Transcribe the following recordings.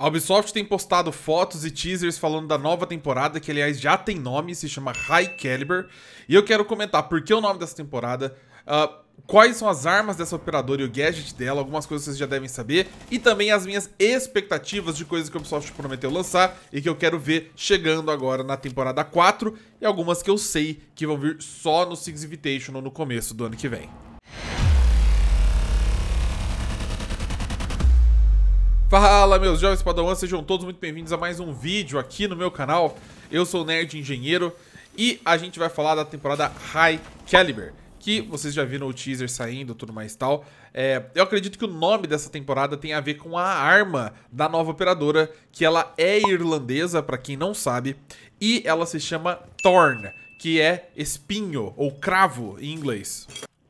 A Ubisoft tem postado fotos e teasers falando da nova temporada, que aliás já tem nome, se chama High Caliber. E eu quero comentar por que o nome dessa temporada, uh, quais são as armas dessa operadora e o gadget dela, algumas coisas vocês já devem saber, e também as minhas expectativas de coisas que a Ubisoft prometeu lançar e que eu quero ver chegando agora na temporada 4, e algumas que eu sei que vão vir só no Six Invitational no começo do ano que vem. Fala meus jovens padawans, sejam todos muito bem-vindos a mais um vídeo aqui no meu canal. Eu sou o Nerd Engenheiro e a gente vai falar da temporada High Caliber, que vocês já viram o teaser saindo, tudo mais e tal. É, eu acredito que o nome dessa temporada tem a ver com a arma da nova operadora, que ela é irlandesa, para quem não sabe, e ela se chama Thorn, que é espinho ou cravo em inglês.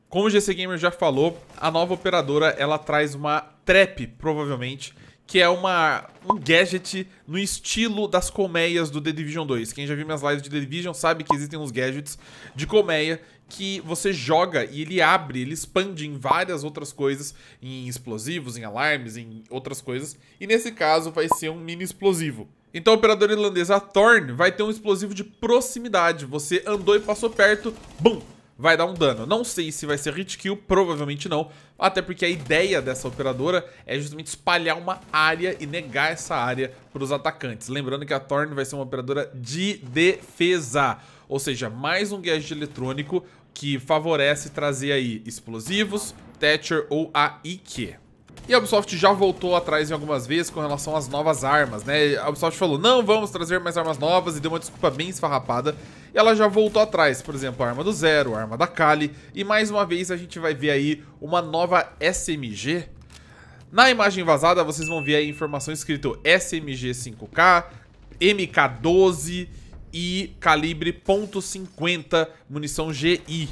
Como o GC Gamer já falou, a nova operadora ela traz uma trap, provavelmente, que é uma, um gadget no estilo das colmeias do The Division 2. Quem já viu minhas lives de The Division sabe que existem uns gadgets de colmeia que você joga e ele abre, ele expande em várias outras coisas, em explosivos, em alarmes, em outras coisas. E nesse caso vai ser um mini explosivo. Então a operadora irlandesa Thorn vai ter um explosivo de proximidade. Você andou e passou perto, bum! vai dar um dano. Não sei se vai ser hit kill, provavelmente não, até porque a ideia dessa operadora é justamente espalhar uma área e negar essa área para os atacantes. Lembrando que a Thorn vai ser uma operadora de defesa, ou seja, mais um gadget eletrônico que favorece trazer aí explosivos, Thatcher ou a Ike. E a Ubisoft já voltou atrás em algumas vezes com relação às novas armas, né? A Ubisoft falou, não, vamos trazer mais armas novas e deu uma desculpa bem esfarrapada ela já voltou atrás, por exemplo, a arma do Zero, a arma da Kali, e mais uma vez a gente vai ver aí uma nova SMG. Na imagem vazada, vocês vão ver a informação escrito SMG 5K, MK12 e calibre .50, munição GI.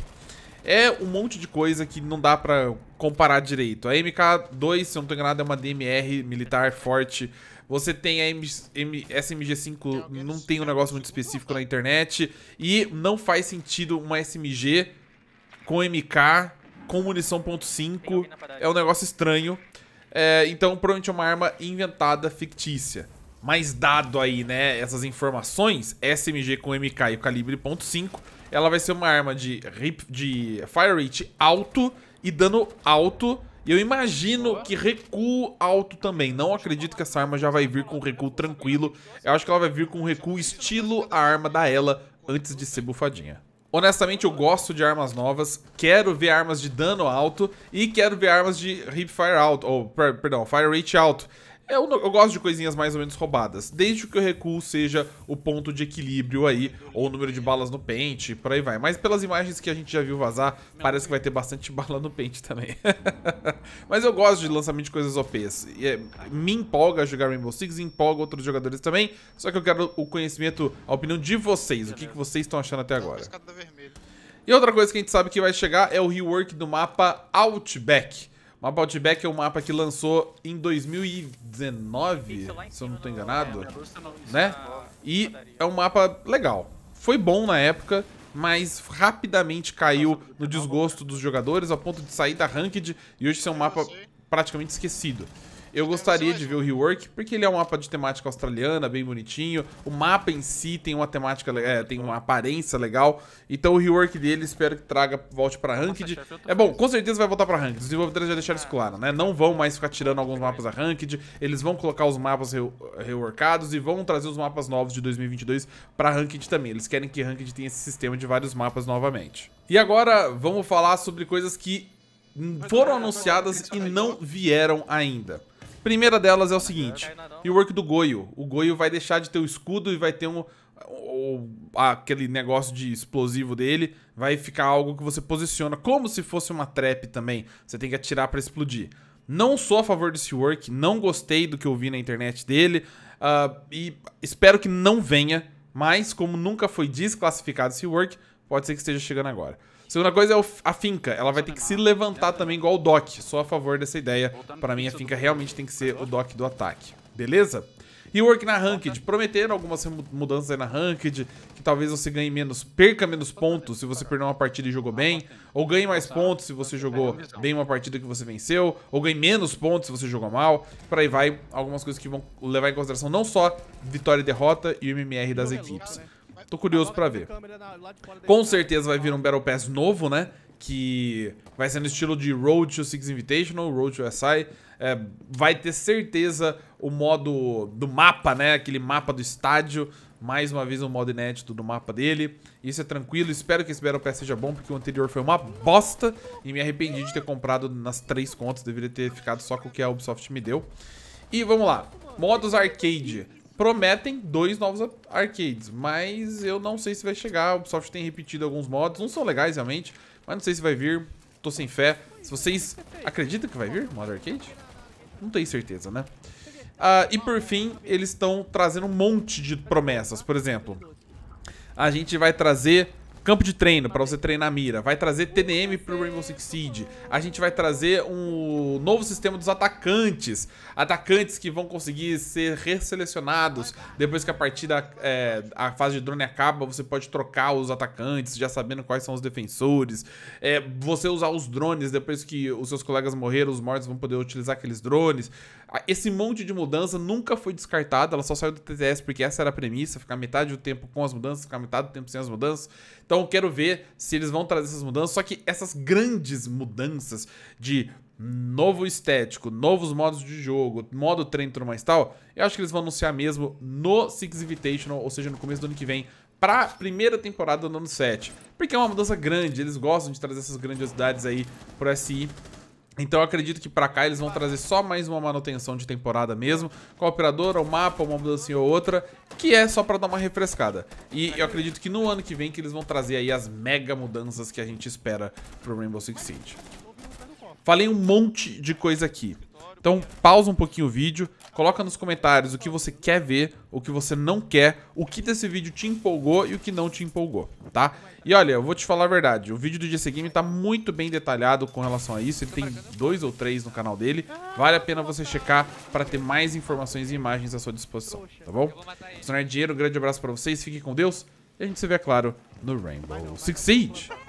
É um monte de coisa que não dá pra comparar direito. A MK2, se eu não tô enganado, é uma DMR militar forte você tem a M M SMG5, é não tem um negócio muito específico na internet. E não faz sentido uma SMG com MK, com munição .5. É um negócio estranho. É, então, provavelmente é uma arma inventada, fictícia. Mas dado aí, né, essas informações, SMG com MK e o calibre .5, ela vai ser uma arma de, de fire rate alto e dano alto e eu imagino que recuo alto também. Não acredito que essa arma já vai vir com recuo tranquilo. Eu acho que ela vai vir com recuo estilo a arma da ela antes de ser bufadinha. Honestamente, eu gosto de armas novas, quero ver armas de dano alto e quero ver armas de hipfire alto, ou, perdão, fire rate alto. É, eu, eu, gosto de coisinhas mais ou menos roubadas, desde que o recuo seja o ponto de equilíbrio aí, ou o número de balas no pente, por aí vai. Mas pelas imagens que a gente já viu vazar, parece que vai ter bastante bala no pente também. Mas eu gosto de lançamento de coisas OPs. É, me empolga jogar Rainbow Six, empolga outros jogadores também, só que eu quero o conhecimento, a opinião de vocês, o que, que vocês estão achando até agora. E outra coisa que a gente sabe que vai chegar é o rework do mapa Outback. O mapa Outback é um mapa que lançou em 2019, em se eu não estou né? enganado, é, né? E é um mapa legal. Foi bom na época, mas rapidamente caiu no tá desgosto dos jogadores, a ponto de sair da Ranked e hoje ser é um mapa praticamente esquecido. Eu gostaria de ver o rework, porque ele é um mapa de temática australiana, bem bonitinho. O mapa em si tem uma temática, é, tem uma aparência legal. Então o rework dele espero que traga, volte pra Ranked. É bom, com certeza vai voltar pra Ranked. Os desenvolvedores já deixaram isso é. claro, né? Não vão mais ficar tirando alguns mapas da Ranked. Eles vão colocar os mapas re reworkados e vão trazer os mapas novos de 2022 pra Ranked também. Eles querem que Ranked tenha esse sistema de vários mapas novamente. E agora vamos falar sobre coisas que foram é, é anunciadas e tá não vieram ainda. Primeira delas é o seguinte: e o work do Goio. O Goio vai deixar de ter o escudo e vai ter um. Ou, aquele negócio de explosivo dele vai ficar algo que você posiciona como se fosse uma trap também. Você tem que atirar para explodir. Não sou a favor desse work, não gostei do que eu vi na internet dele uh, e espero que não venha. Mas, como nunca foi desclassificado esse work, Pode ser que esteja chegando agora. Segunda coisa é a finca. Ela vai ter que se levantar também igual o Doc. Sou a favor dessa ideia. Para mim, a finca realmente tem que ser o Doc do ataque. Beleza? E work na Ranked. Prometeram algumas mudanças aí na Ranked. Que talvez você ganhe menos, perca menos pontos se você perder uma partida e jogou ah, bem. Ou ganhe mais pontos se você jogou bem uma partida que você venceu. Ou ganhe menos pontos se você jogou mal. Por aí vai algumas coisas que vão levar em consideração não só vitória e derrota e o MMR das é equipes. Né? Tô curioso pra ver. Com certeza vai vir um Battle Pass novo, né? Que vai ser no estilo de Road to Six Invitational, Road to SI. É, vai ter certeza o modo do mapa, né? Aquele mapa do estádio. Mais uma vez um modo inédito do mapa dele. Isso é tranquilo. Espero que esse Battle Pass seja bom, porque o anterior foi uma bosta. E me arrependi de ter comprado nas três contas. Deveria ter ficado só com o que a Ubisoft me deu. E vamos lá. Modos arcade. Prometem dois novos arcades, mas eu não sei se vai chegar. O Ubisoft tem repetido alguns modos, não são legais realmente, mas não sei se vai vir. Tô sem fé. Se vocês acreditam que vai vir modo arcade? Não tenho certeza, né? Ah, e por fim, eles estão trazendo um monte de promessas. Por exemplo, a gente vai trazer campo de treino para você treinar mira, vai trazer TDM pro Rainbow Six Siege, a gente vai trazer um novo sistema dos atacantes, atacantes que vão conseguir ser reselecionados depois que a partida, é, a fase de drone acaba, você pode trocar os atacantes, já sabendo quais são os defensores, é, você usar os drones depois que os seus colegas morreram, os mortos vão poder utilizar aqueles drones, esse monte de mudança nunca foi descartada, ela só saiu do TTS porque essa era a premissa, ficar metade do tempo com as mudanças, ficar metade do tempo sem as mudanças, então então quero ver se eles vão trazer essas mudanças. Só que essas grandes mudanças de novo estético, novos modos de jogo, modo treino e tudo mais tal, eu acho que eles vão anunciar mesmo no Six Invitational, ou seja, no começo do ano que vem, pra primeira temporada do ano 7. Porque é uma mudança grande, eles gostam de trazer essas grandiosidades aí pro SI. Então eu acredito que para cá eles vão trazer só mais uma manutenção de temporada mesmo, com a operadora, o mapa, uma mudança ou outra, que é só para dar uma refrescada. E eu acredito que no ano que vem que eles vão trazer aí as mega mudanças que a gente espera pro Rainbow Six Siege. Falei um monte de coisa aqui. Então pausa um pouquinho o vídeo, coloca nos comentários o que você quer ver, o que você não quer, o que desse vídeo te empolgou e o que não te empolgou, tá? E olha, eu vou te falar a verdade, o vídeo do GC Game tá muito bem detalhado com relação a isso, ele tem dois ou três no canal dele, vale a pena você checar para ter mais informações e imagens à sua disposição, tá bom? é Dinheiro, um grande abraço para vocês, fiquem com Deus e a gente se vê, é claro, no Rainbow Six Siege.